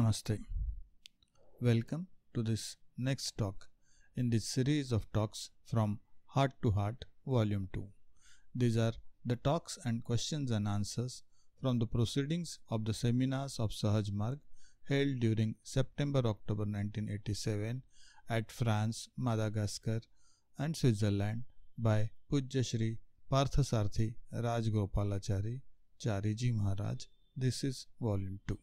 Namaste. Welcome to this next talk in this series of talks from Heart to Heart Volume 2. These are the talks and questions and answers from the proceedings of the seminars of Sahaj Marg held during September October 1987 at France, Madagascar, and Switzerland by Pujya Shri Parthasarthi Rajgopalachari Ji Maharaj. This is Volume 2.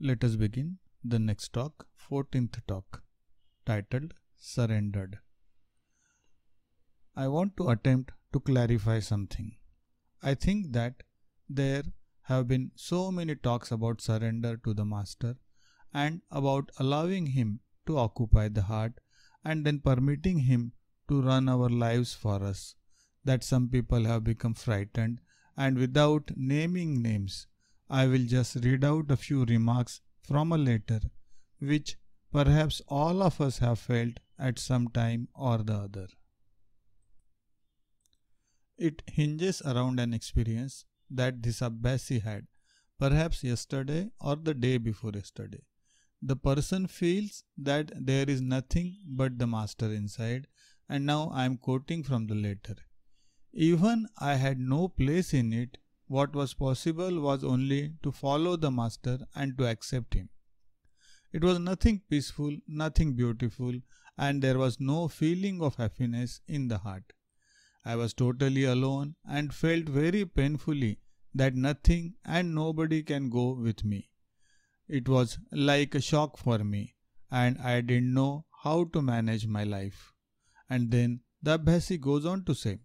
Let us begin the next talk, 14th talk, titled Surrendered. I want to attempt to clarify something. I think that there have been so many talks about surrender to the Master and about allowing Him to occupy the heart and then permitting Him to run our lives for us that some people have become frightened and without naming names I will just read out a few remarks from a letter which perhaps all of us have felt at some time or the other. It hinges around an experience that this Abbasi had, perhaps yesterday or the day before yesterday. The person feels that there is nothing but the master inside, and now I am quoting from the letter. Even I had no place in it, what was possible was only to follow the master and to accept him. It was nothing peaceful, nothing beautiful, and there was no feeling of happiness in the heart. I was totally alone and felt very painfully that nothing and nobody can go with me. It was like a shock for me, and I didn't know how to manage my life. And then the Abhyasi goes on to say,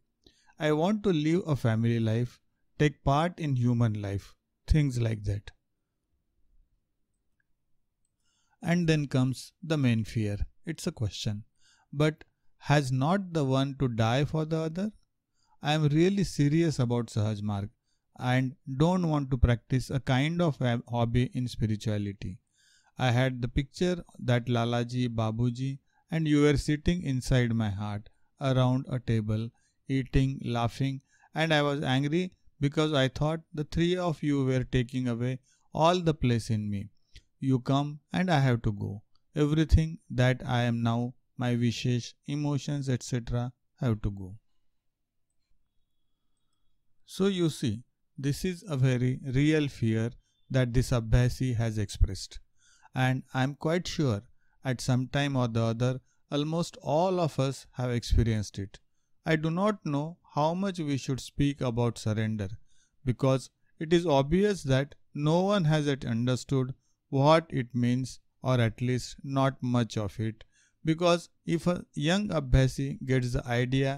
I want to live a family life take part in human life, things like that. And then comes the main fear. It's a question. But has not the one to die for the other? I am really serious about Sahaj Marg and don't want to practice a kind of hobby in spirituality. I had the picture that Lalaji, Babuji, and you were sitting inside my heart around a table, eating, laughing, and I was angry because I thought the three of you were taking away all the place in me. You come and I have to go. Everything that I am now, my wishes, emotions, etc., have to go. So you see, this is a very real fear that this Abhyasi has expressed. And I am quite sure at some time or the other, almost all of us have experienced it. I do not know how much we should speak about surrender because it is obvious that no one has yet understood what it means or at least not much of it because if a young Abhyasi gets the idea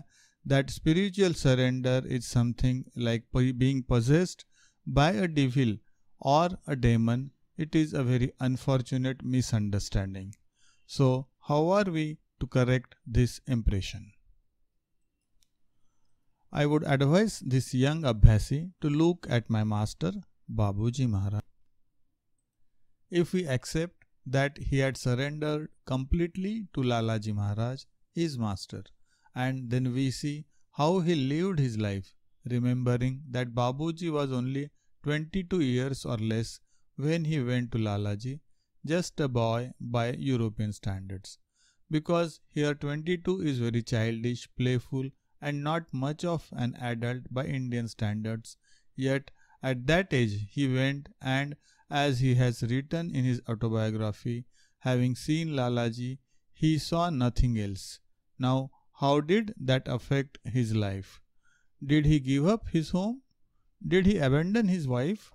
that spiritual surrender is something like being possessed by a devil or a demon, it is a very unfortunate misunderstanding. So, how are we to correct this impression? I would advise this young Abhyasi to look at my master Babuji Maharaj. If we accept that he had surrendered completely to Lalaji Maharaj, his master, and then we see how he lived his life, remembering that Babuji was only 22 years or less when he went to Lalaji, just a boy by European standards. Because here 22 is very childish, playful, and not much of an adult by Indian standards, yet at that age he went and, as he has written in his autobiography, having seen Lalaji, he saw nothing else. Now, how did that affect his life? Did he give up his home? Did he abandon his wife?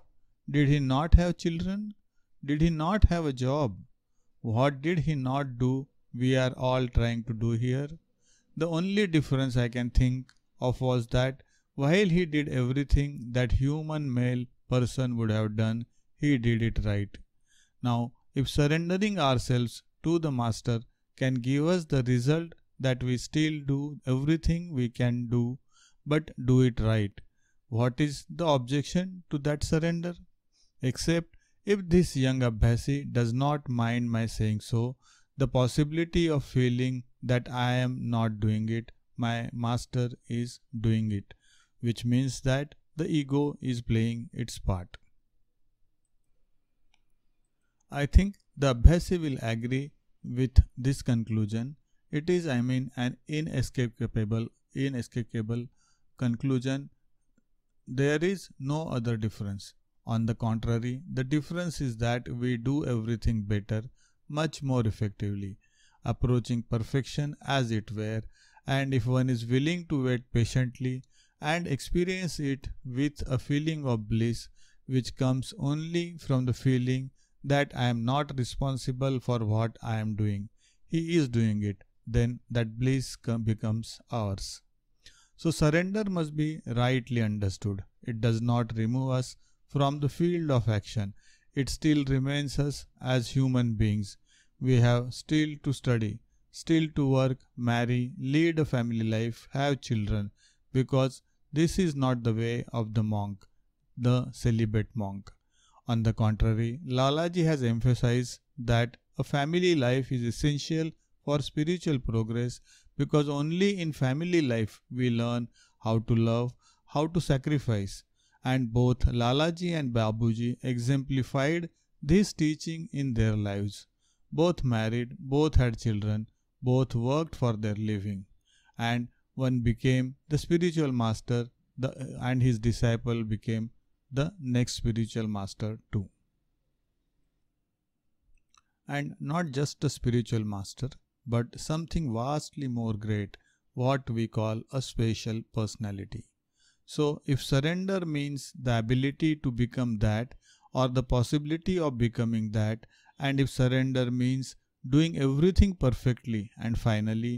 Did he not have children? Did he not have a job? What did he not do? We are all trying to do here. The only difference I can think of was that while he did everything that human male person would have done, he did it right. Now, if surrendering ourselves to the Master can give us the result that we still do everything we can do, but do it right, what is the objection to that surrender? Except if this young Abhasi does not mind my saying so, the possibility of feeling that I am not doing it, my master is doing it, which means that the ego is playing its part. I think the Abhyasi will agree with this conclusion. It is, I mean, an inescapable, inescapable conclusion. There is no other difference. On the contrary, the difference is that we do everything better much more effectively, approaching perfection as it were, and if one is willing to wait patiently and experience it with a feeling of bliss which comes only from the feeling that I am not responsible for what I am doing, he is doing it, then that bliss becomes ours. So, surrender must be rightly understood. It does not remove us from the field of action, it still remains us as human beings we have still to study, still to work, marry, lead a family life, have children, because this is not the way of the monk, the celibate monk. On the contrary, Lalaji has emphasized that a family life is essential for spiritual progress because only in family life we learn how to love, how to sacrifice. And both Lalaji and Babuji exemplified this teaching in their lives both married, both had children, both worked for their living, and one became the spiritual master, the, and his disciple became the next spiritual master too. And not just a spiritual master, but something vastly more great, what we call a special personality. So, if surrender means the ability to become that or the possibility of becoming that, and if surrender means doing everything perfectly and finally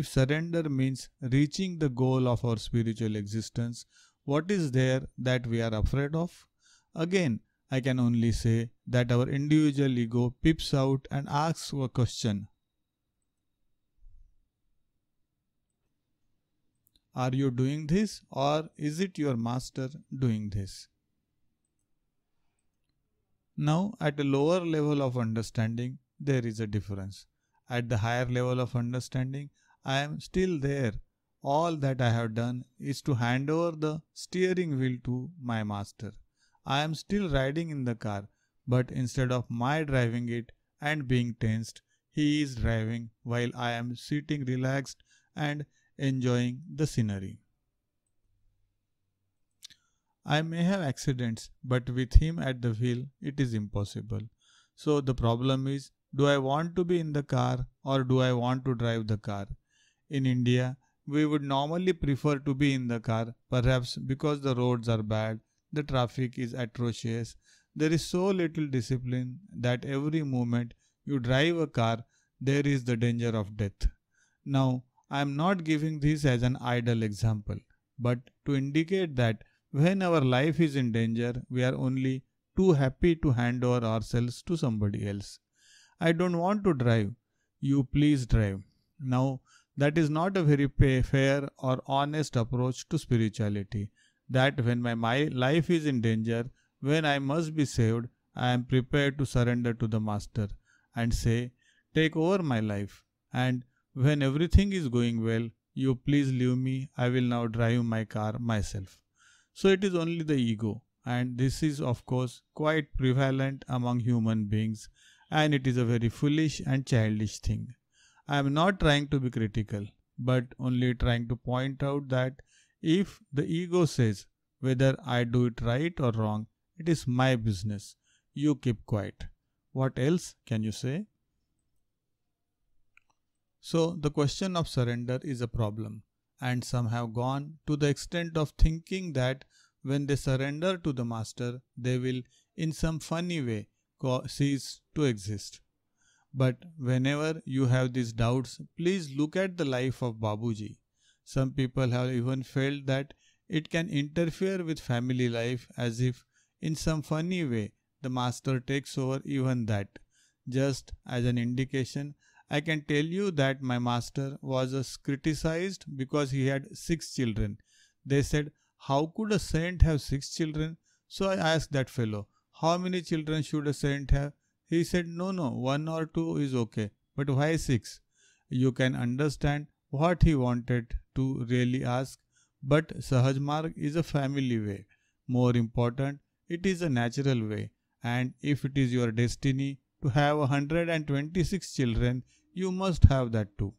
if surrender means reaching the goal of our spiritual existence what is there that we are afraid of again i can only say that our individual ego peeps out and asks a question are you doing this or is it your master doing this now, at a lower level of understanding, there is a difference. At the higher level of understanding, I am still there. All that I have done is to hand over the steering wheel to my master. I am still riding in the car, but instead of my driving it and being tensed, he is driving while I am sitting relaxed and enjoying the scenery. I may have accidents, but with him at the wheel, it is impossible. So the problem is do I want to be in the car or do I want to drive the car? In India, we would normally prefer to be in the car, perhaps because the roads are bad, the traffic is atrocious, there is so little discipline that every moment you drive a car, there is the danger of death. Now, I am not giving this as an idle example, but to indicate that when our life is in danger, we are only too happy to hand over ourselves to somebody else. I don't want to drive. You please drive. Now, that is not a very fair or honest approach to spirituality. That when my, my life is in danger, when I must be saved, I am prepared to surrender to the Master and say, Take over my life. And when everything is going well, you please leave me. I will now drive my car myself. So it is only the ego and this is of course quite prevalent among human beings and it is a very foolish and childish thing. I am not trying to be critical but only trying to point out that if the ego says whether I do it right or wrong, it is my business. You keep quiet. What else can you say? So the question of surrender is a problem and some have gone to the extent of thinking that when they surrender to the master, they will, in some funny way, cease to exist. But whenever you have these doubts, please look at the life of Babuji. Some people have even felt that it can interfere with family life as if, in some funny way, the master takes over even that, just as an indication I can tell you that my master was criticized because he had six children. They said, How could a saint have six children? So I asked that fellow, How many children should a saint have? He said, No, no, one or two is okay. But why six? You can understand what he wanted to really ask. But Sahaj Marg is a family way. More important, it is a natural way. And if it is your destiny, to have 126 children, you must have that too.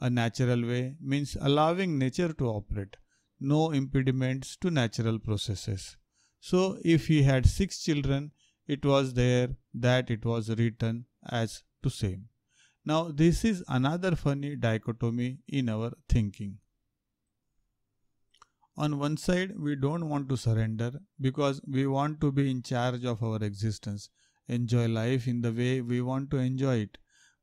A natural way means allowing nature to operate, no impediments to natural processes. So, if he had six children, it was there that it was written as to same. Now, this is another funny dichotomy in our thinking. On one side, we don't want to surrender because we want to be in charge of our existence enjoy life in the way we want to enjoy it.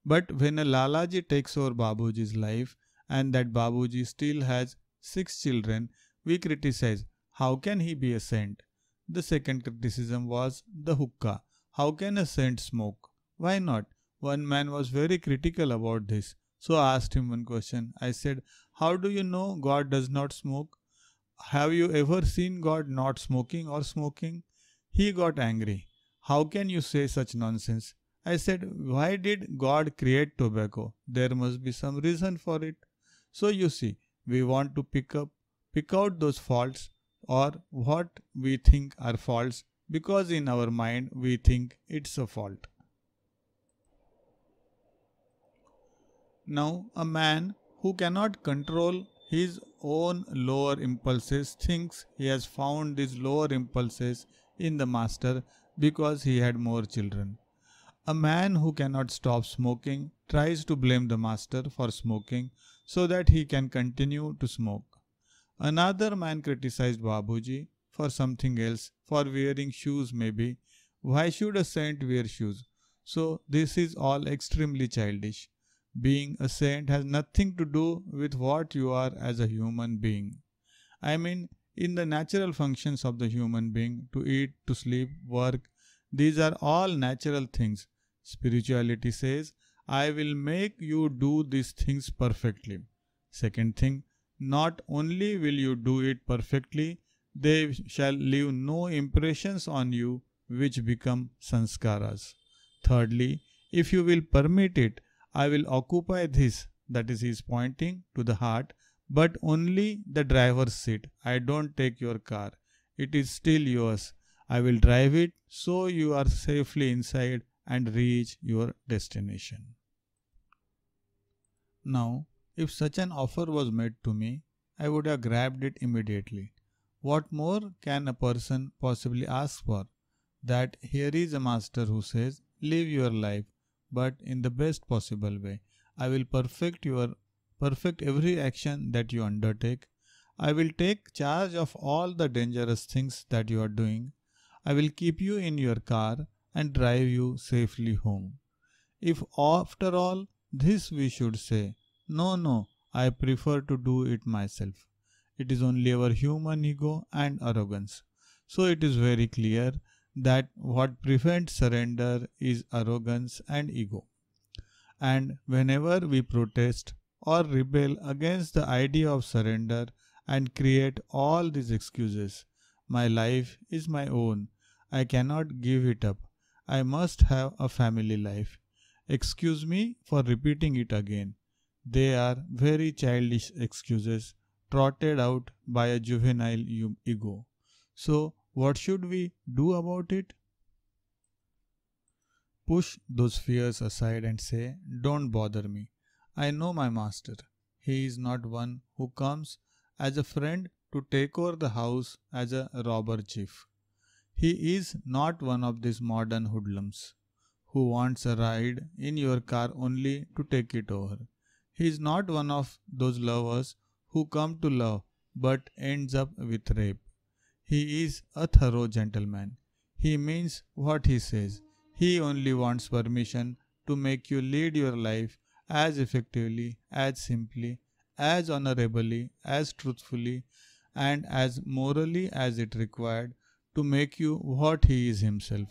But when a Lalaji takes over Babuji's life and that Babuji still has six children, we criticize how can he be a saint? The second criticism was the hookah. How can a saint smoke? Why not? One man was very critical about this. So I asked him one question. I said, How do you know God does not smoke? Have you ever seen God not smoking or smoking? He got angry. How can you say such nonsense? I said, Why did God create tobacco? There must be some reason for it. So you see, we want to pick up, pick out those faults or what we think are faults because in our mind we think it's a fault. Now, a man who cannot control his own lower impulses thinks he has found these lower impulses in the master because he had more children. A man who cannot stop smoking tries to blame the master for smoking so that he can continue to smoke. Another man criticized Babuji for something else, for wearing shoes maybe. Why should a saint wear shoes? So this is all extremely childish. Being a saint has nothing to do with what you are as a human being. I mean, in the natural functions of the human being to eat, to sleep, work. These are all natural things. Spirituality says, I will make you do these things perfectly. Second thing, not only will you do it perfectly, they shall leave no impressions on you which become sanskaras. Thirdly, if you will permit it, I will occupy this, that is, he is pointing to the heart, but only the driver's seat. I don't take your car. It is still yours. I will drive it so you are safely inside and reach your destination. Now, if such an offer was made to me, I would have grabbed it immediately. What more can a person possibly ask for? That here is a master who says, Live your life, but in the best possible way. I will perfect your perfect every action that you undertake. I will take charge of all the dangerous things that you are doing. I will keep you in your car and drive you safely home. If after all this we should say, No, no, I prefer to do it myself. It is only our human ego and arrogance. So it is very clear that what prevents surrender is arrogance and ego. And whenever we protest, or rebel against the idea of surrender and create all these excuses. My life is my own. I cannot give it up. I must have a family life. Excuse me for repeating it again. They are very childish excuses trotted out by a juvenile ego. So, what should we do about it? Push those fears aside and say, Don't bother me. I know my master. He is not one who comes as a friend to take over the house as a robber chief. He is not one of these modern hoodlums who wants a ride in your car only to take it over. He is not one of those lovers who come to love but ends up with rape. He is a thorough gentleman. He means what he says. He only wants permission to make you lead your life as effectively, as simply, as honorably, as truthfully, and as morally as it required to make you what He is Himself.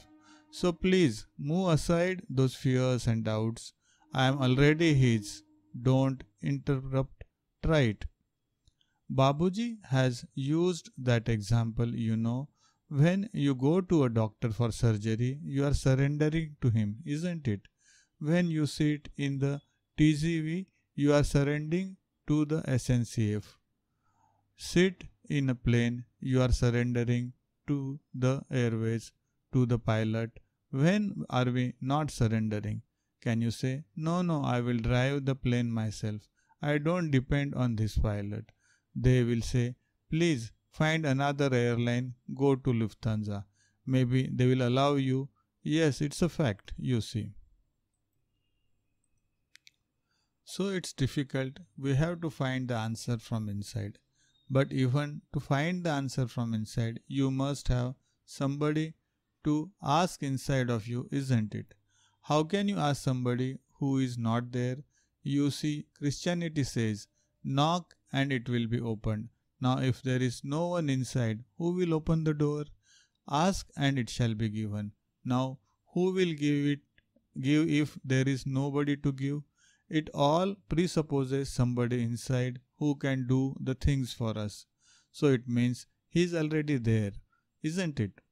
So please move aside those fears and doubts. I am already His. Don't interrupt. Try it. Babuji has used that example, you know. When you go to a doctor for surgery, you are surrendering to him, isn't it? When you sit in the TGV you are surrendering to the SNCF. Sit in a plane you are surrendering to the airways, to the pilot. When are we not surrendering? Can you say, no, no, I will drive the plane myself. I don't depend on this pilot. They will say, please find another airline, go to Lufthansa. Maybe they will allow you. Yes, it's a fact, you see. So it's difficult. We have to find the answer from inside. But even to find the answer from inside, you must have somebody to ask inside of you, isn't it? How can you ask somebody who is not there? You see, Christianity says, knock and it will be opened. Now, if there is no one inside, who will open the door? Ask and it shall be given. Now, who will give it? Give if there is nobody to give? It all presupposes somebody inside who can do the things for us. So it means he is already there, isn't it?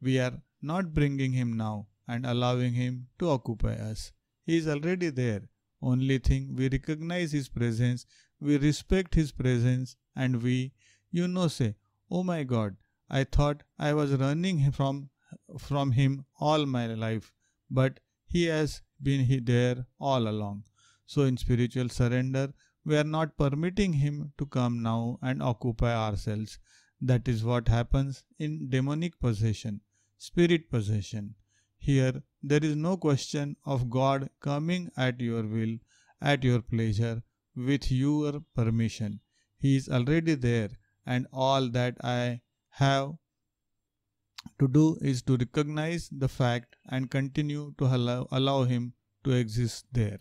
We are not bringing him now and allowing him to occupy us. He is already there. Only thing we recognize his presence, we respect his presence, and we, you know, say, Oh my God, I thought I was running from, from him all my life, but he has been here there all along. So, in spiritual surrender, we are not permitting Him to come now and occupy ourselves. That is what happens in demonic possession, spirit possession. Here, there is no question of God coming at your will, at your pleasure, with your permission. He is already there, and all that I have to do is to recognize the fact and continue to allow, allow him to exist there.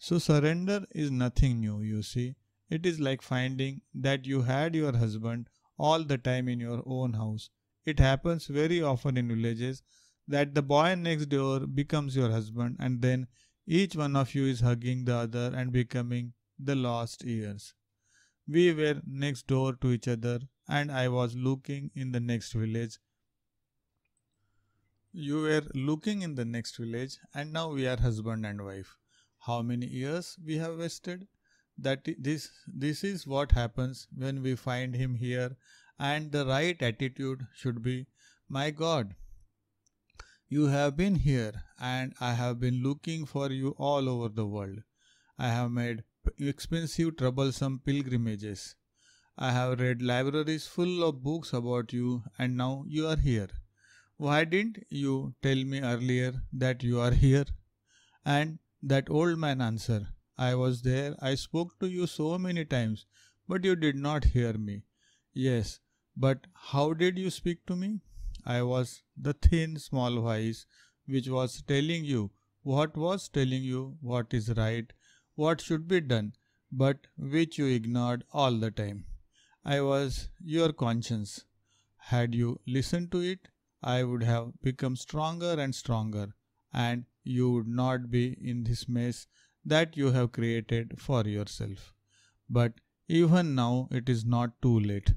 So surrender is nothing new, you see. It is like finding that you had your husband all the time in your own house. It happens very often in villages that the boy next door becomes your husband and then each one of you is hugging the other and becoming the lost years. We were next door to each other and I was looking in the next village. You were looking in the next village and now we are husband and wife how many years we have wasted that this this is what happens when we find him here and the right attitude should be my god you have been here and i have been looking for you all over the world i have made expensive troublesome pilgrimages i have read libraries full of books about you and now you are here why didn't you tell me earlier that you are here and that old man answered, I was there, I spoke to you so many times, but you did not hear me. Yes, but how did you speak to me? I was the thin, small voice which was telling you what was telling you what is right, what should be done, but which you ignored all the time. I was your conscience. Had you listened to it, I would have become stronger and stronger, and you would not be in this mess that you have created for yourself. But even now it is not too late.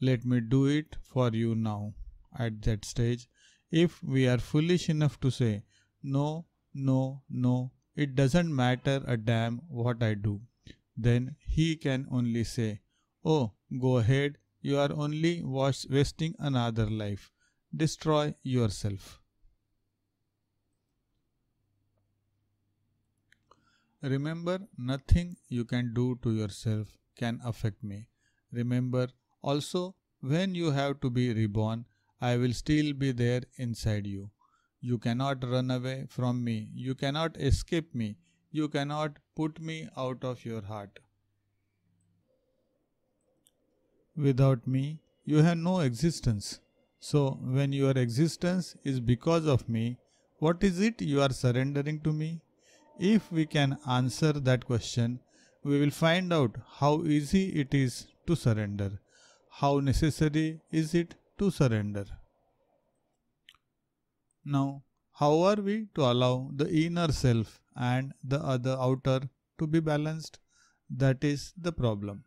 Let me do it for you now. At that stage, if we are foolish enough to say, no, no, no, it doesn't matter a damn what I do, then he can only say, oh, go ahead, you are only wasting another life. Destroy yourself. Remember, nothing you can do to yourself can affect me. Remember also, when you have to be reborn, I will still be there inside you. You cannot run away from me. You cannot escape me. You cannot put me out of your heart. Without me, you have no existence. So, when your existence is because of me, what is it you are surrendering to me? If we can answer that question, we will find out how easy it is to surrender, how necessary is it to surrender. Now, how are we to allow the inner self and the other outer to be balanced? That is the problem.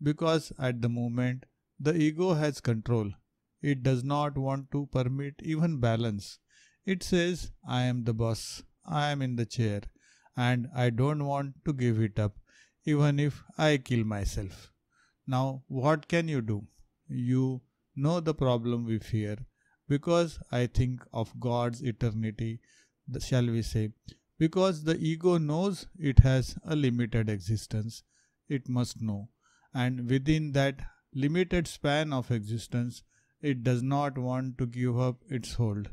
Because at the moment, the ego has control. It does not want to permit even balance. It says, I am the boss, I am in the chair, and I don't want to give it up even if I kill myself. Now, what can you do? You know the problem we fear because I think of God's eternity, shall we say, because the ego knows it has a limited existence, it must know, and within that limited span of existence, it does not want to give up its hold.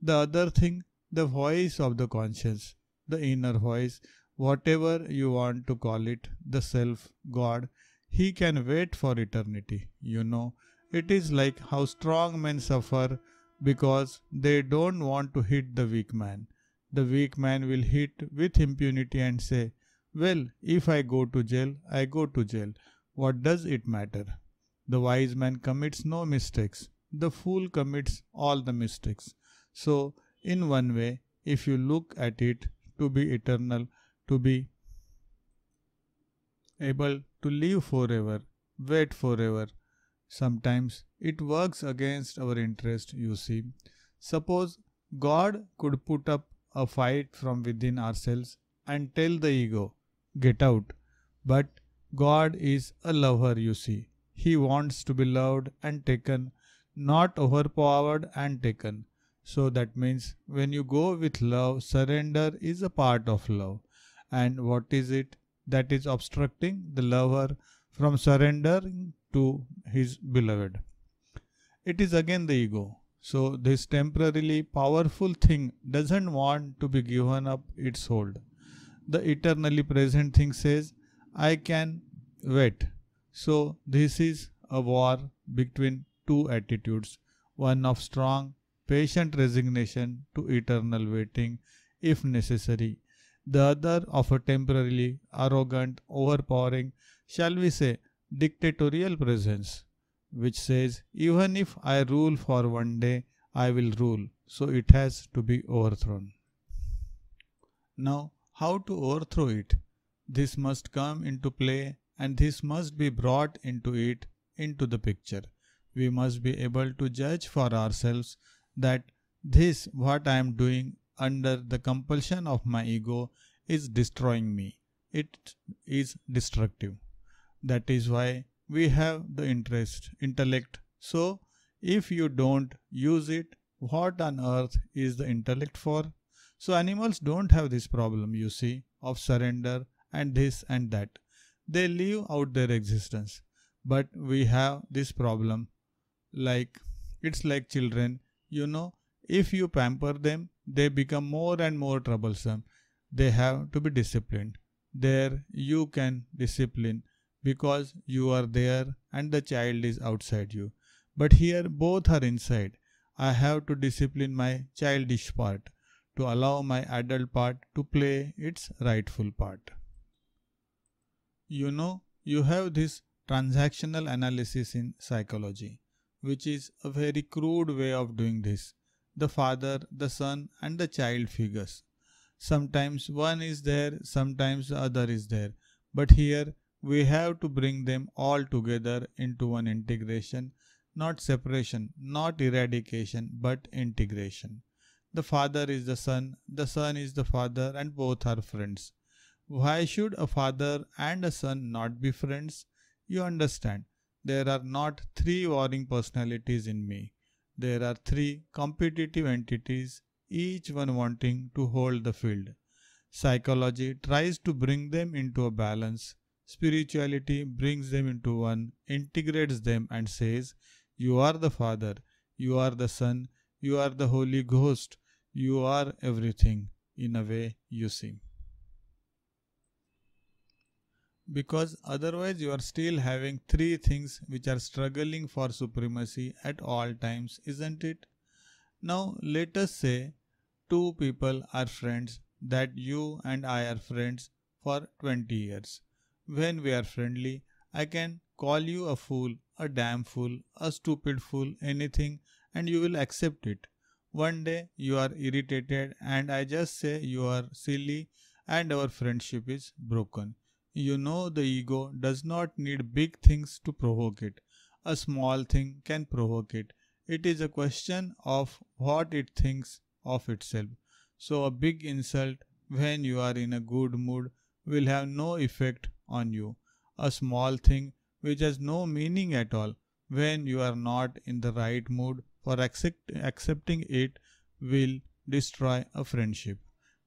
The other thing, the voice of the conscience, the inner voice, whatever you want to call it, the self, God, he can wait for eternity. You know, it is like how strong men suffer because they don't want to hit the weak man. The weak man will hit with impunity and say, Well, if I go to jail, I go to jail. What does it matter? The wise man commits no mistakes. The fool commits all the mistakes. So, in one way, if you look at it, to be eternal, to be able to live forever, wait forever. Sometimes it works against our interest, you see. Suppose God could put up a fight from within ourselves and tell the ego, get out. But God is a lover, you see. He wants to be loved and taken, not overpowered and taken. So that means when you go with love, surrender is a part of love. And what is it that is obstructing the lover from surrendering to his beloved? It is again the ego. So this temporarily powerful thing doesn't want to be given up its hold. The eternally present thing says, I can wait. So this is a war between two attitudes, one of strong patient resignation to eternal waiting if necessary. The other of a temporarily arrogant, overpowering, shall we say, dictatorial presence, which says, Even if I rule for one day, I will rule, so it has to be overthrown. Now, how to overthrow it? This must come into play and this must be brought into it, into the picture. We must be able to judge for ourselves that this what I am doing under the compulsion of my ego is destroying me. It is destructive. That is why we have the interest, intellect. So if you don't use it, what on earth is the intellect for? So animals don't have this problem, you see, of surrender and this and that. They live out their existence. But we have this problem. Like, it's like children you know if you pamper them they become more and more troublesome they have to be disciplined there you can discipline because you are there and the child is outside you but here both are inside i have to discipline my childish part to allow my adult part to play its rightful part you know you have this transactional analysis in psychology which is a very crude way of doing this. The father, the son, and the child figures. Sometimes one is there, sometimes the other is there. But here we have to bring them all together into one integration, not separation, not eradication, but integration. The father is the son, the son is the father, and both are friends. Why should a father and a son not be friends? You understand there are not three warring personalities in me. There are three competitive entities, each one wanting to hold the field. Psychology tries to bring them into a balance. Spirituality brings them into one, integrates them, and says, You are the Father, you are the Son, you are the Holy Ghost, you are everything. In a way, you see because otherwise you are still having three things which are struggling for supremacy at all times, isn't it? Now let us say two people are friends, that you and I are friends for 20 years. When we are friendly, I can call you a fool, a damn fool, a stupid fool, anything, and you will accept it. One day you are irritated, and I just say you are silly, and our friendship is broken you know the ego does not need big things to provoke it. A small thing can provoke it. It is a question of what it thinks of itself. So a big insult when you are in a good mood will have no effect on you. A small thing which has no meaning at all when you are not in the right mood for accept, accepting it will destroy a friendship.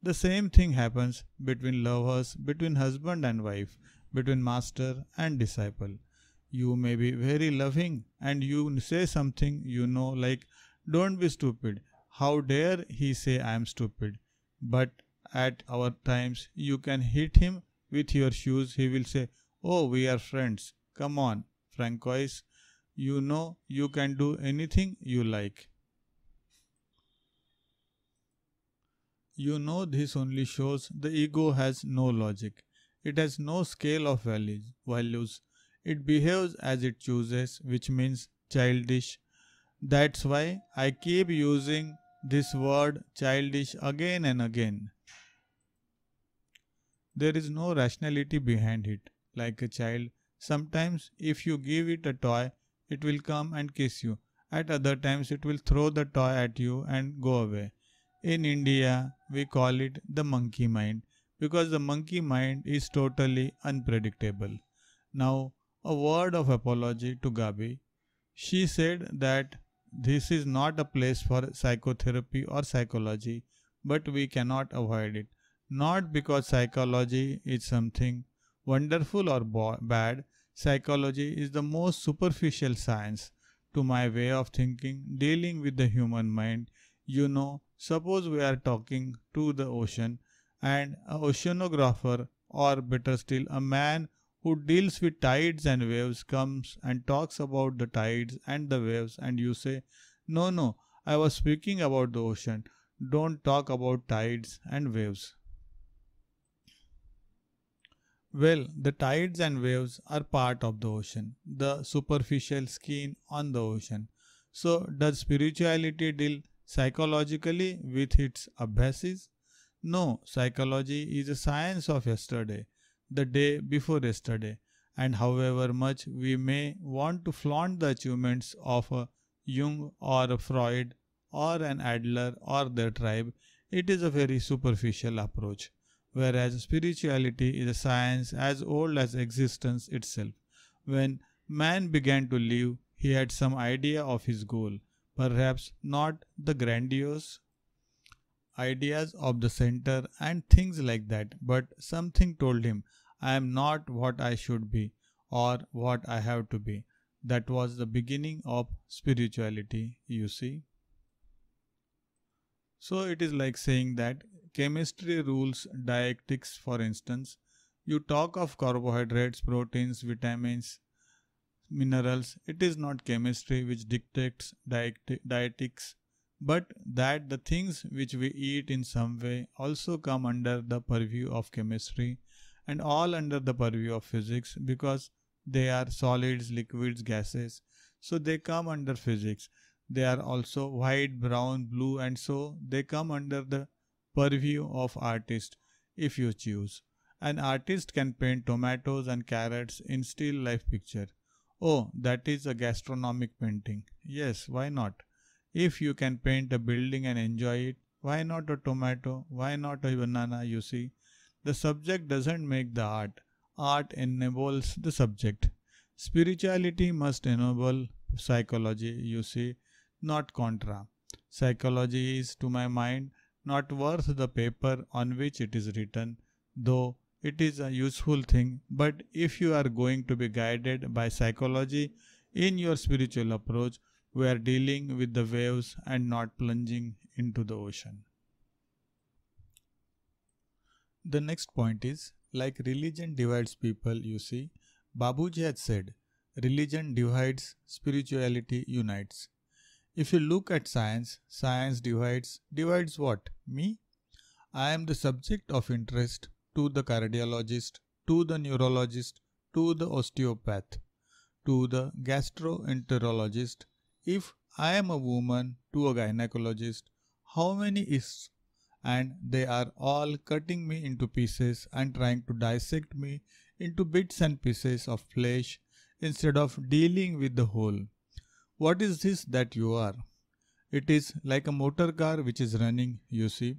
The same thing happens between lovers, between husband and wife, between master and disciple. You may be very loving and you say something, you know, like, don't be stupid. How dare he say I am stupid? But at our times, you can hit him with your shoes. He will say, Oh, we are friends. Come on, Francois. You know you can do anything you like. You know this only shows the ego has no logic. It has no scale of values. It behaves as it chooses, which means childish. That's why I keep using this word childish again and again. There is no rationality behind it. Like a child, sometimes if you give it a toy, it will come and kiss you. At other times, it will throw the toy at you and go away. In India, we call it the monkey mind because the monkey mind is totally unpredictable. Now, a word of apology to Gabi. She said that this is not a place for psychotherapy or psychology, but we cannot avoid it. Not because psychology is something wonderful or bo- bad, psychology is the most superficial science to my way of thinking dealing with the human mind. You know, Suppose we are talking to the ocean and an oceanographer or better still a man who deals with tides and waves comes and talks about the tides and the waves and you say, no, no, I was speaking about the ocean. Don't talk about tides and waves. Well, the tides and waves are part of the ocean, the superficial skin on the ocean. So, does spirituality deal psychologically with its abhasis? No, psychology is a science of yesterday, the day before yesterday, and however much we may want to flaunt the achievements of a Jung or a Freud or an Adler or their tribe, it is a very superficial approach, whereas spirituality is a science as old as existence itself. When man began to live, he had some idea of his goal, perhaps not the grandiose ideas of the center and things like that, but something told him, I am not what I should be or what I have to be. That was the beginning of spirituality, you see. So it is like saying that chemistry rules dialectics. for instance. You talk of carbohydrates, proteins, vitamins, minerals. It is not chemistry which dictates dietetics, but that the things which we eat in some way also come under the purview of chemistry and all under the purview of physics because they are solids, liquids, gases. So they come under physics. They are also white, brown, blue, and so they come under the purview of artist if you choose. An artist can paint tomatoes and carrots in still life picture. Oh, that is a gastronomic painting. Yes, why not? If you can paint a building and enjoy it, why not a tomato? Why not a banana? You see, the subject doesn't make the art, art enables the subject. Spirituality must enable psychology, you see, not contra. Psychology is, to my mind, not worth the paper on which it is written, though it is a useful thing. But if you are going to be guided by psychology in your spiritual approach, we are dealing with the waves and not plunging into the ocean. The next point is like religion divides people, you see, Babuji had said, religion divides, spirituality unites. If you look at science, science divides. Divides what? Me? I am the subject of interest, to the cardiologist, to the neurologist, to the osteopath, to the gastroenterologist. If I am a woman, to a gynecologist. How many is? And they are all cutting me into pieces and trying to dissect me into bits and pieces of flesh instead of dealing with the whole. What is this that you are? It is like a motor car which is running, you see.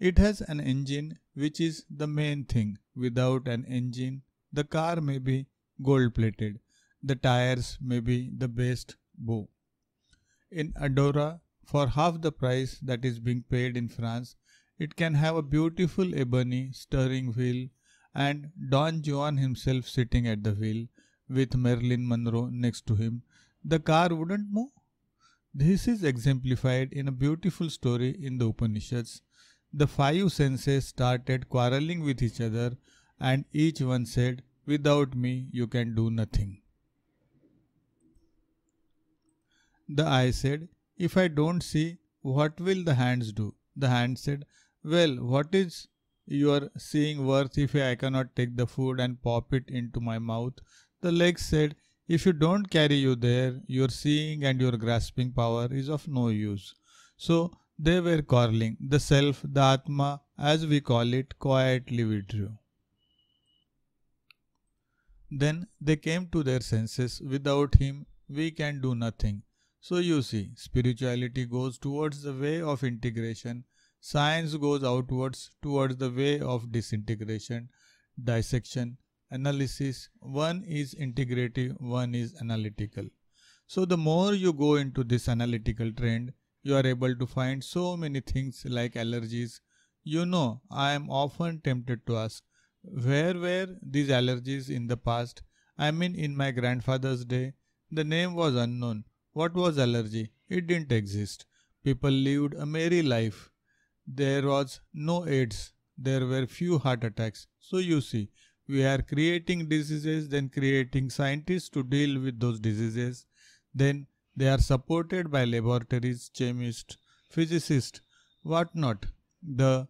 It has an engine, which is the main thing. Without an engine, the car may be gold plated. The tires may be the best bow. In Adora, for half the price that is being paid in France, it can have a beautiful ebony steering wheel and Don Juan himself sitting at the wheel with Marilyn Monroe next to him. The car wouldn't move. This is exemplified in a beautiful story in the Upanishads the five senses started quarreling with each other, and each one said, Without me, you can do nothing. The eye said, If I don't see, what will the hands do? The hand said, Well, what is your seeing worth if I cannot take the food and pop it into my mouth? The legs said, If you don't carry you there, your seeing and your grasping power is of no use. So they were quarreling. The self, the Atma, as we call it, quietly withdrew. Then they came to their senses. Without him, we can do nothing. So you see, spirituality goes towards the way of integration, science goes outwards towards the way of disintegration, dissection, analysis. One is integrative, one is analytical. So the more you go into this analytical trend, you are able to find so many things like allergies. You know, I am often tempted to ask, where were these allergies in the past? I mean, in my grandfather's day, the name was unknown. What was allergy? It didn't exist. People lived a merry life. There was no AIDS. There were few heart attacks. So you see, we are creating diseases, then creating scientists to deal with those diseases, then they are supported by laboratories, chemists, physicists, whatnot. The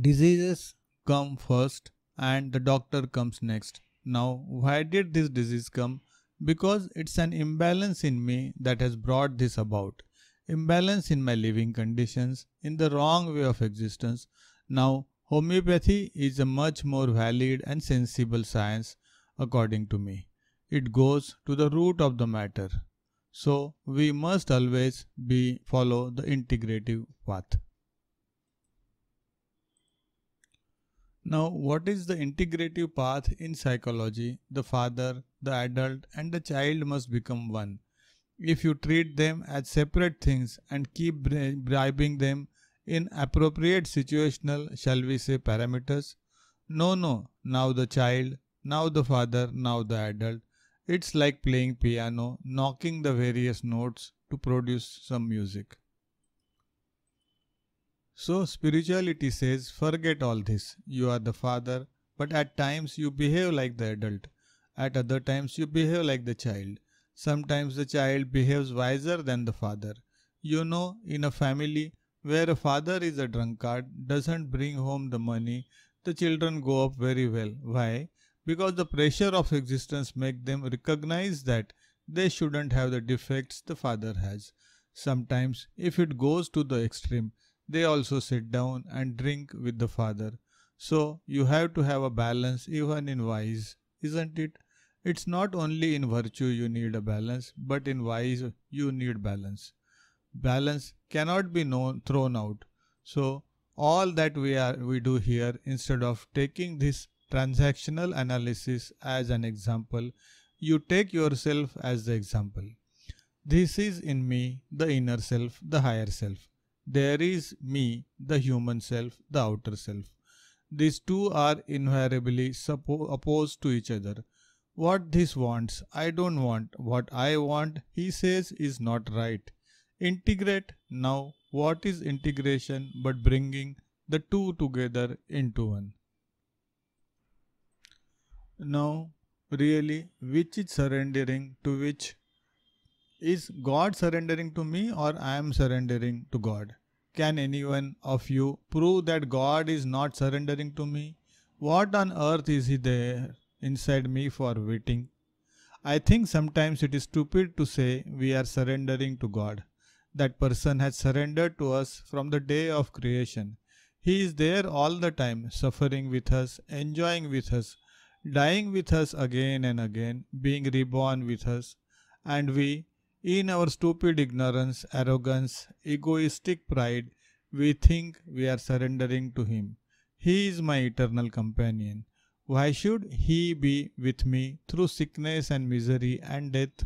diseases come first and the doctor comes next. Now, why did this disease come? Because it's an imbalance in me that has brought this about. Imbalance in my living conditions, in the wrong way of existence. Now, homeopathy is a much more valid and sensible science, according to me. It goes to the root of the matter. So we must always be follow the integrative path. Now what is the integrative path in psychology? The father, the adult and the child must become one. If you treat them as separate things and keep bribing them in appropriate situational, shall we say, parameters, no, no, now the child, now the father, now the adult, it's like playing piano, knocking the various notes to produce some music. So spirituality says forget all this. You are the father, but at times you behave like the adult. At other times you behave like the child. Sometimes the child behaves wiser than the father. You know, in a family where a father is a drunkard, doesn't bring home the money, the children go up very well. Why? because the pressure of existence make them recognize that they shouldn't have the defects the father has. Sometimes, if it goes to the extreme, they also sit down and drink with the father. So, you have to have a balance even in wise, isn't it? It's not only in virtue you need a balance, but in wise you need balance. Balance cannot be known, thrown out. So, all that we are we do here instead of taking this transactional analysis as an example. You take yourself as the example. This is in me, the inner self, the higher self. There is me, the human self, the outer self. These two are invariably opposed to each other. What this wants, I don't want. What I want, he says, is not right. Integrate now. What is integration but bringing the two together into one? Now, really, which is surrendering to which? Is God surrendering to me or I am surrendering to God? Can anyone of you prove that God is not surrendering to me? What on earth is He there inside me for waiting? I think sometimes it is stupid to say we are surrendering to God. That person has surrendered to us from the day of creation. He is there all the time, suffering with us, enjoying with us, dying with us again and again, being reborn with us, and we, in our stupid ignorance, arrogance, egoistic pride, we think we are surrendering to Him. He is my eternal companion. Why should He be with me through sickness and misery and death?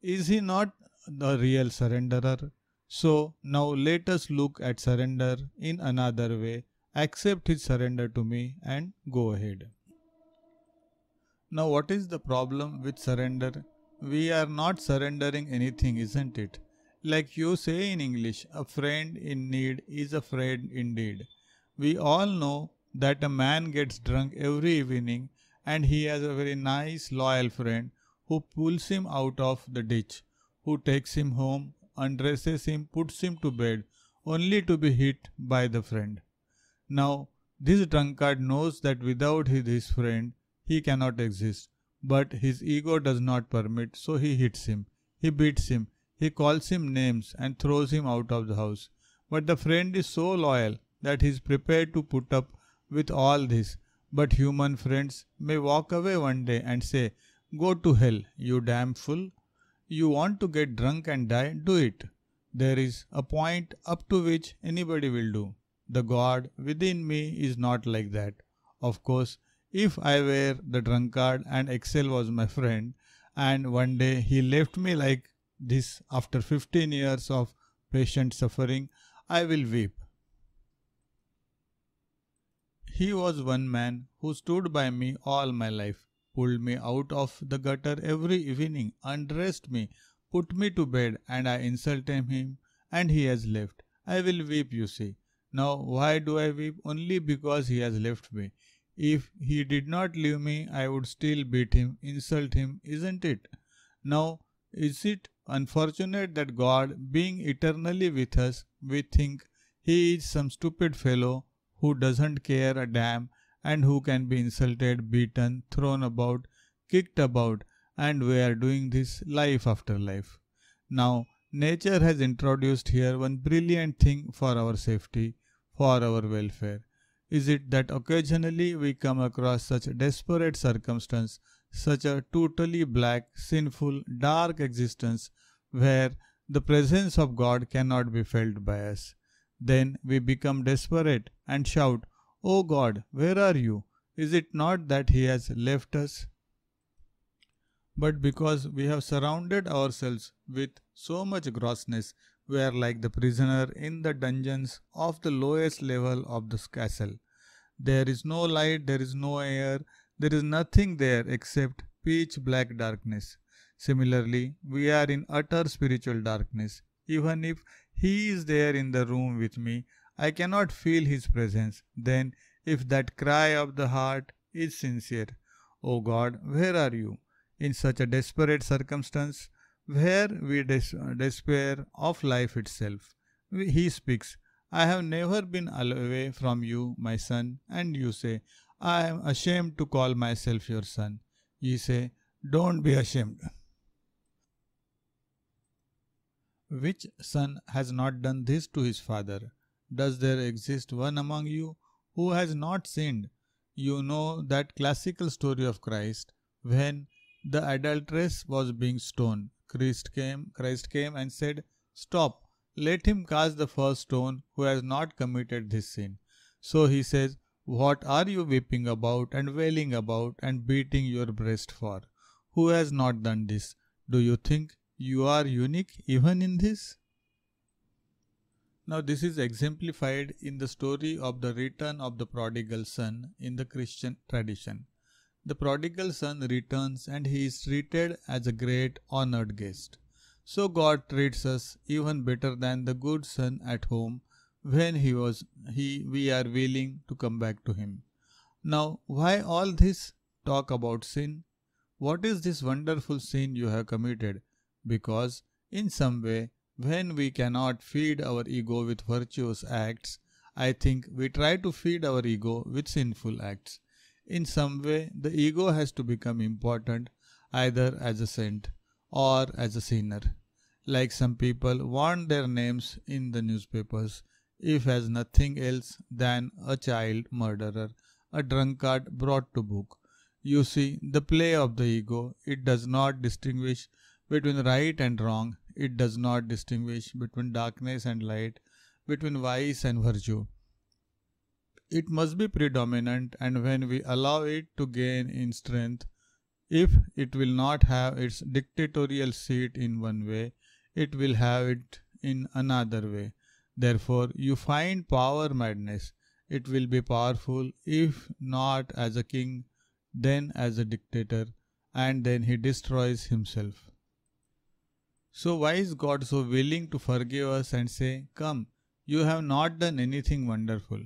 Is He not the real surrenderer? So now let us look at surrender in another way. Accept His surrender to me and go ahead. Now, what is the problem with surrender? We are not surrendering anything, isn't it? Like you say in English, a friend in need is a friend indeed. We all know that a man gets drunk every evening and he has a very nice, loyal friend who pulls him out of the ditch, who takes him home, undresses him, puts him to bed, only to be hit by the friend. Now, this drunkard knows that without his friend, he cannot exist. But his ego does not permit, so he hits him. He beats him. He calls him names and throws him out of the house. But the friend is so loyal that he is prepared to put up with all this. But human friends may walk away one day and say, Go to hell, you damn fool. You want to get drunk and die? Do it. There is a point up to which anybody will do. The God within me is not like that. Of course, if I were the drunkard and Excel was my friend, and one day he left me like this after 15 years of patient suffering, I will weep. He was one man who stood by me all my life, pulled me out of the gutter every evening, undressed me, put me to bed, and I insulted him, and he has left. I will weep, you see. Now, why do I weep? Only because he has left me. If he did not leave me, I would still beat him, insult him, isn't it? Now, is it unfortunate that God, being eternally with us, we think he is some stupid fellow who doesn't care a damn and who can be insulted, beaten, thrown about, kicked about, and we are doing this life after life. Now, nature has introduced here one brilliant thing for our safety, for our welfare. Is it that occasionally we come across such desperate circumstance, such a totally black, sinful, dark existence where the presence of God cannot be felt by us? Then we become desperate and shout, O oh God, where are you? Is it not that He has left us? But because we have surrounded ourselves with so much grossness were like the prisoner in the dungeons of the lowest level of this castle. There is no light, there is no air, there is nothing there except pitch black darkness. Similarly, we are in utter spiritual darkness. Even if He is there in the room with me, I cannot feel His presence. Then, if that cry of the heart is sincere, O God, where are you? In such a desperate circumstance, where we des- despair of life itself. he speaks, I have never been away from you, my son. And you say, I am ashamed to call myself your son. Ye say, Don't be ashamed. Which son has not done this to his father? Does there exist one among you who has not sinned? You know that classical story of Christ when the adulteress was being stoned Christ came, Christ came and said, Stop, let him cast the first stone who has not committed this sin. So he says, What are you weeping about and wailing about and beating your breast for? Who has not done this? Do you think you are unique even in this? Now, this is exemplified in the story of the return of the prodigal son in the Christian tradition. The prodigal son returns and he is treated as a great honored guest. So God treats us even better than the good son at home when he was he we are willing to come back to him. Now why all this talk about sin? What is this wonderful sin you have committed? Because in some way when we cannot feed our ego with virtuous acts, I think we try to feed our ego with sinful acts. In some way, the ego has to become important either as a saint or as a sinner. Like some people want their names in the newspapers, if as nothing else than a child murderer, a drunkard brought to book. You see, the play of the ego, it does not distinguish between right and wrong, it does not distinguish between darkness and light, between vice and virtue it must be predominant and when we allow it to gain in strength, if it will not have its dictatorial seat in one way, it will have it in another way. Therefore, you find power madness. It will be powerful if not as a king, then as a dictator, and then he destroys himself. So why is God so willing to forgive us and say, Come, you have not done anything wonderful?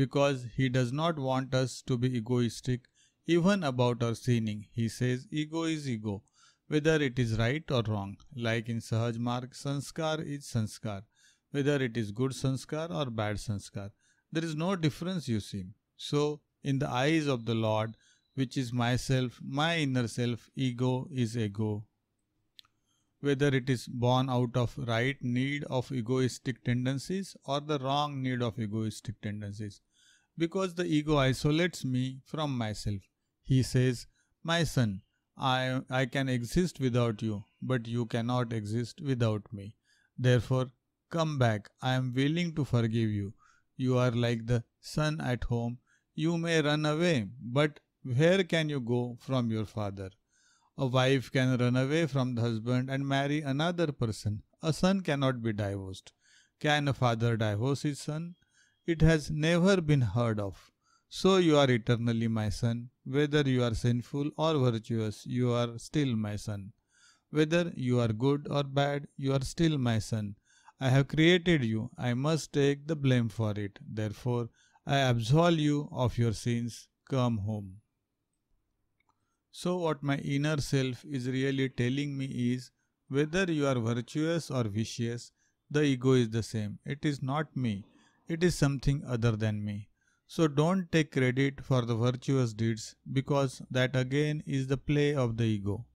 because he does not want us to be egoistic even about our sinning. He says ego is ego, whether it is right or wrong. Like in Sahaj Mark, sanskar is sanskar, whether it is good sanskar or bad sanskar. There is no difference, you see. So, in the eyes of the Lord, which is myself, my inner self, ego is ego. Whether it is born out of right need of egoistic tendencies or the wrong need of egoistic tendencies because the ego isolates me from myself. He says, My son, I, I can exist without you, but you cannot exist without me. Therefore, come back. I am willing to forgive you. You are like the son at home. You may run away, but where can you go from your father? A wife can run away from the husband and marry another person. A son cannot be divorced. Can a father divorce his son? it has never been heard of. So you are eternally my son. Whether you are sinful or virtuous, you are still my son. Whether you are good or bad, you are still my son. I have created you. I must take the blame for it. Therefore, I absolve you of your sins. Come home. So, what my inner self is really telling me is whether you are virtuous or vicious, the ego is the same. It is not me. It is something other than me. So don't take credit for the virtuous deeds because that again is the play of the ego.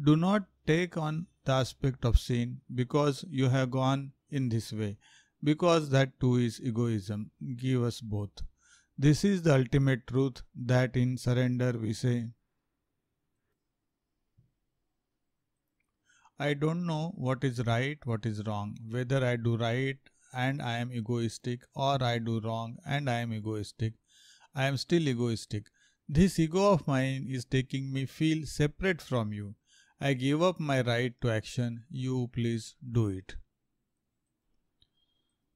Do not take on the aspect of sin because you have gone in this way, because that too is egoism. Give us both. This is the ultimate truth that in surrender we say, I don't know what is right, what is wrong, whether I do right and I am egoistic, or I do wrong and I am egoistic. I am still egoistic. This ego of mine is taking me feel separate from you. I give up my right to action. You please do it.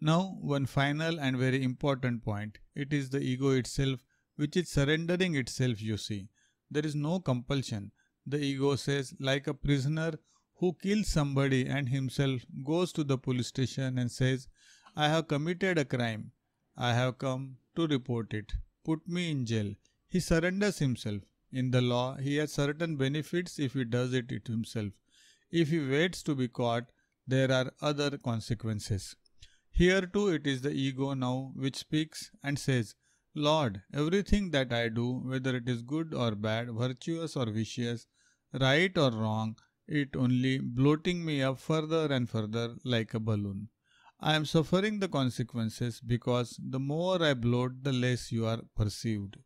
Now, one final and very important point. It is the ego itself which is surrendering itself, you see. There is no compulsion. The ego says, like a prisoner who kills somebody and himself goes to the police station and says, I have committed a crime. I have come to report it. Put me in jail. He surrenders himself. In the law, he has certain benefits if he does it himself. If he waits to be caught, there are other consequences. Here too it is the ego now which speaks and says, Lord, everything that I do, whether it is good or bad, virtuous or vicious, right or wrong, it only bloating me up further and further like a balloon. I am suffering the consequences because the more I bloat, the less you are perceived.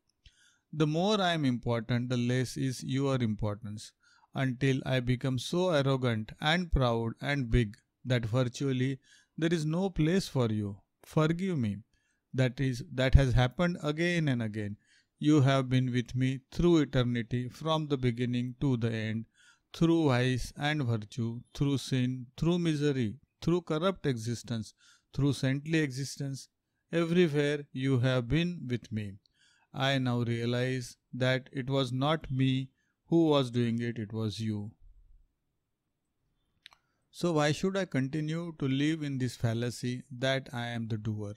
The more I am important, the less is your importance, until I become so arrogant and proud and big that virtually there is no place for you. Forgive me. That is that has happened again and again. You have been with me through eternity, from the beginning to the end, through vice and virtue, through sin, through misery, through corrupt existence, through saintly existence. Everywhere you have been with me. I now realize that it was not me who was doing it, it was you. So, why should I continue to live in this fallacy that I am the doer?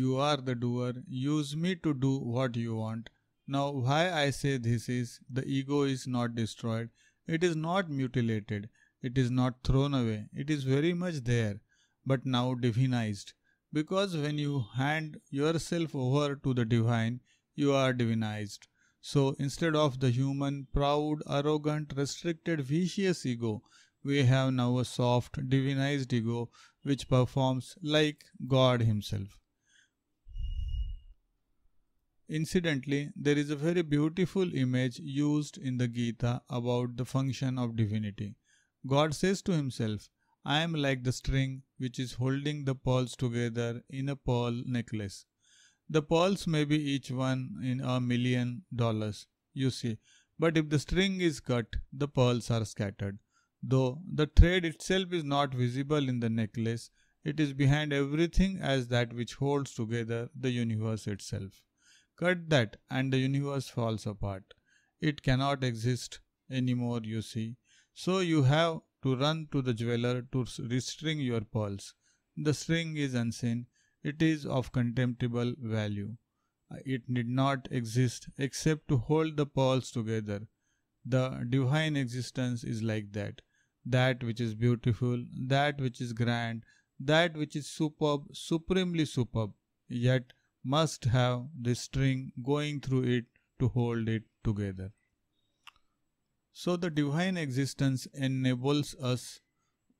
You are the doer, use me to do what you want. Now, why I say this is the ego is not destroyed, it is not mutilated, it is not thrown away. It is very much there, but now divinized. Because when you hand yourself over to the divine, you are divinized. So instead of the human, proud, arrogant, restricted, vicious ego, we have now a soft, divinized ego which performs like God Himself. Incidentally, there is a very beautiful image used in the Gita about the function of divinity. God says to himself, I am like the string which is holding the pearls together in a pearl necklace. The pearls may be each one in a million dollars, you see, but if the string is cut, the pearls are scattered. Though the thread itself is not visible in the necklace, it is behind everything as that which holds together the universe itself. Cut that and the universe falls apart. It cannot exist anymore, you see. So you have to run to the jeweler to restring your pearls. The string is unseen. It is of contemptible value. Uh, it need not exist except to hold the pearls together. The divine existence is like that. That which is beautiful, that which is grand, that which is superb, supremely superb, yet must have the string going through it to hold it together. So the divine existence enables us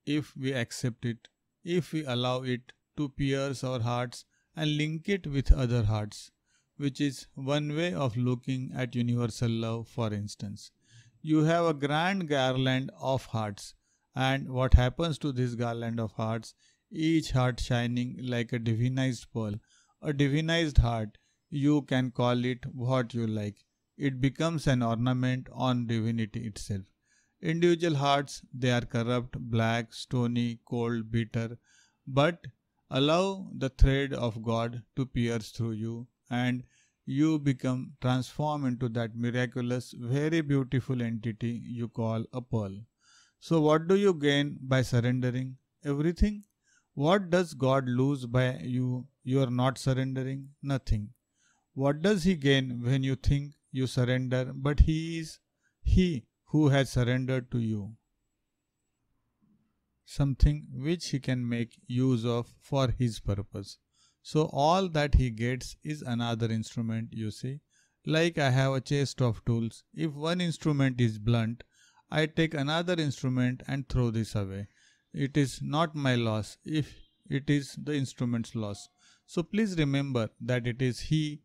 if we accept it, if we allow it to pierce our hearts and link it with other hearts, which is one way of looking at universal love, for instance. You have a grand garland of hearts, and what happens to this garland of hearts? Each heart shining like a divinized pearl, a divinized heart. You can call it what you like it becomes an ornament on divinity itself. Individual hearts, they are corrupt, black, stony, cold, bitter, but allow the thread of God to pierce through you and you become transformed into that miraculous, very beautiful entity you call a pearl. So, what do you gain by surrendering? Everything. What does God lose by you? You are not surrendering? Nothing. What does He gain when you think you surrender, but He is He who has surrendered to you something which He can make use of for His purpose. So all that He gets is another instrument, you see. Like I have a chest of tools. If one instrument is blunt, I take another instrument and throw this away. It is not my loss if it is the instrument's loss. So please remember that it is He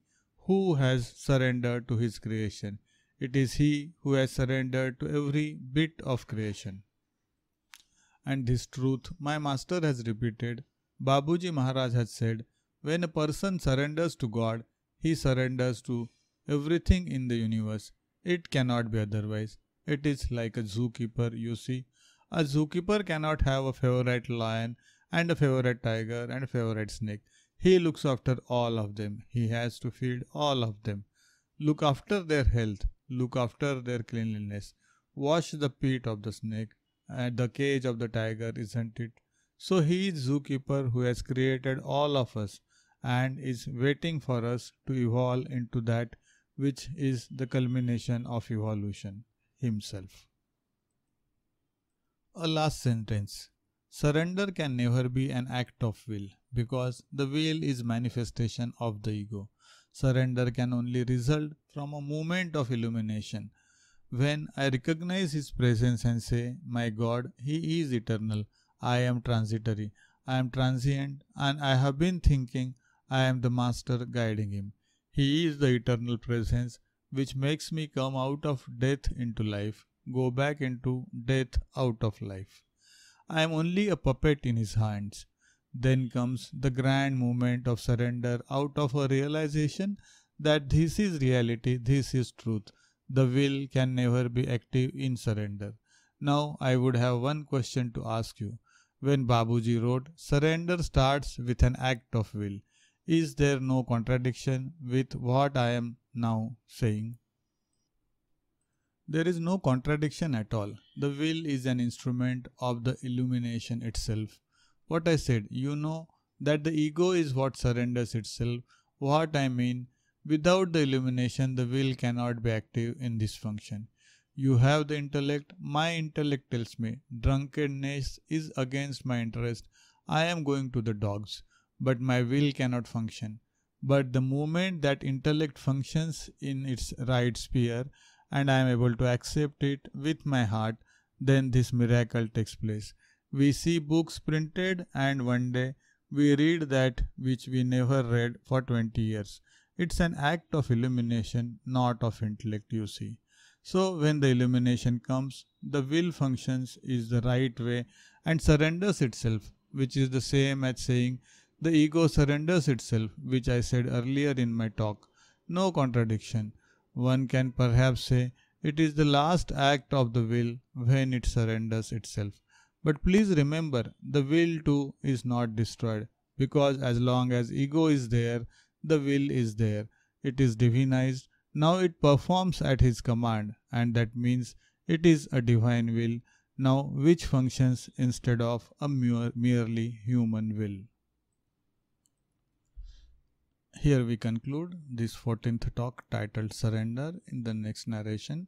who has surrendered to his creation. It is he who has surrendered to every bit of creation. And this truth my master has repeated, Babuji Maharaj has said, when a person surrenders to God, he surrenders to everything in the universe. It cannot be otherwise. It is like a zookeeper, you see. A zookeeper cannot have a favorite lion and a favorite tiger and a favorite snake. He looks after all of them. He has to feed all of them. Look after their health. Look after their cleanliness. Wash the pit of the snake and the cage of the tiger, isn't it? So he is zookeeper who has created all of us and is waiting for us to evolve into that which is the culmination of evolution himself. A last sentence. Surrender can never be an act of will because the will is manifestation of the ego. Surrender can only result from a moment of illumination. When I recognize His presence and say, My God, He is eternal, I am transitory, I am transient, and I have been thinking, I am the Master guiding Him. He is the eternal presence which makes me come out of death into life, go back into death out of life. I am only a puppet in His hands. Then comes the grand moment of surrender out of a realization that this is reality, this is truth. The will can never be active in surrender. Now I would have one question to ask you. When Babuji wrote, surrender starts with an act of will. Is there no contradiction with what I am now saying? There is no contradiction at all. The will is an instrument of the illumination itself. What I said, you know that the ego is what surrenders itself. What I mean, without the illumination, the will cannot be active in this function. You have the intellect. My intellect tells me drunkenness is against my interest. I am going to the dogs, but my will cannot function. But the moment that intellect functions in its right sphere and I am able to accept it with my heart, then this miracle takes place. We see books printed and one day we read that which we never read for 20 years. It's an act of illumination, not of intellect, you see. So when the illumination comes, the will functions is the right way and surrenders itself, which is the same as saying the ego surrenders itself, which I said earlier in my talk. No contradiction. One can perhaps say it is the last act of the will when it surrenders itself. But please remember, the will too is not destroyed because as long as ego is there, the will is there. It is divinized. Now it performs at his command, and that means it is a divine will now which functions instead of a mere, merely human will. Here we conclude this 14th talk titled Surrender. In the next narration,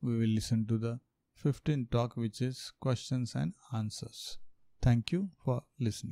we will listen to the 15 talk which is questions and answers. Thank you for listening.